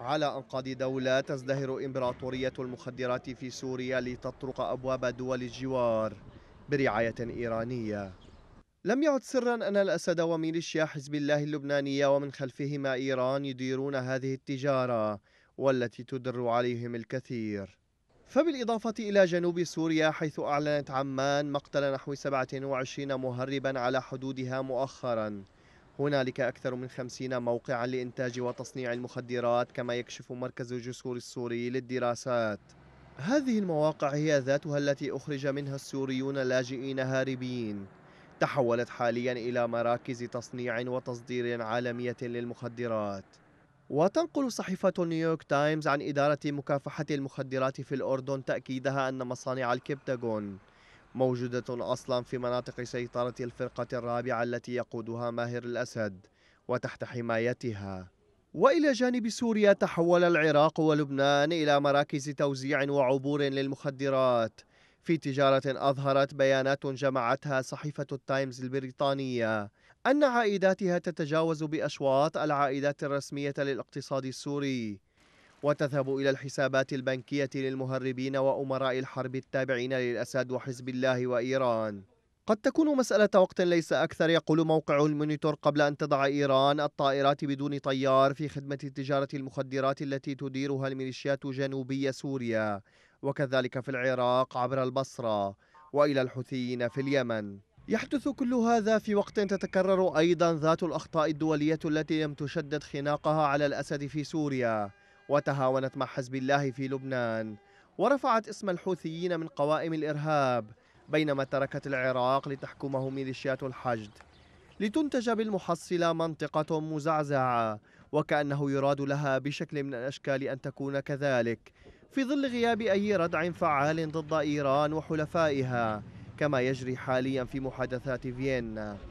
على أنقاض دولة تزدهر إمبراطورية المخدرات في سوريا لتطرق أبواب دول الجوار برعاية إيرانية لم يعد سرا أن الأسد وميليشيا حزب الله اللبنانية ومن خلفهما إيران يديرون هذه التجارة والتي تدر عليهم الكثير فبالإضافة إلى جنوب سوريا حيث أعلنت عمان مقتل نحو 27 مهربا على حدودها مؤخرا هنالك أكثر من خمسين موقعا لإنتاج وتصنيع المخدرات كما يكشف مركز جسور السوري للدراسات هذه المواقع هي ذاتها التي أخرج منها السوريون لاجئين هاربين تحولت حاليا إلى مراكز تصنيع وتصدير عالمية للمخدرات وتنقل صحيفة نيويورك تايمز عن إدارة مكافحة المخدرات في الأردن تأكيدها أن مصانع الكبتاغون موجودة أصلا في مناطق سيطرة الفرقة الرابعة التي يقودها ماهر الأسد وتحت حمايتها وإلى جانب سوريا تحول العراق ولبنان إلى مراكز توزيع وعبور للمخدرات في تجارة أظهرت بيانات جمعتها صحيفة التايمز البريطانية أن عائداتها تتجاوز بأشواط العائدات الرسمية للاقتصاد السوري وتذهب إلى الحسابات البنكية للمهربين وأمراء الحرب التابعين للأسد وحزب الله وإيران قد تكون مسألة وقت ليس أكثر يقول موقع المونيتور قبل أن تضع إيران الطائرات بدون طيار في خدمة تجارة المخدرات التي تديرها الميليشيات جنوبية سوريا وكذلك في العراق عبر البصرة وإلى الحوثيين في اليمن يحدث كل هذا في وقت تتكرر أيضا ذات الأخطاء الدولية التي لم تشدد خناقها على الأسد في سوريا وتهاونت مع حزب الله في لبنان ورفعت اسم الحوثيين من قوائم الإرهاب بينما تركت العراق لتحكمه ميليشيات الحشد لتنتج بالمحصلة منطقة مزعزعة وكأنه يراد لها بشكل من الأشكال أن تكون كذلك في ظل غياب أي ردع فعال ضد إيران وحلفائها كما يجري حاليا في محادثات فيينا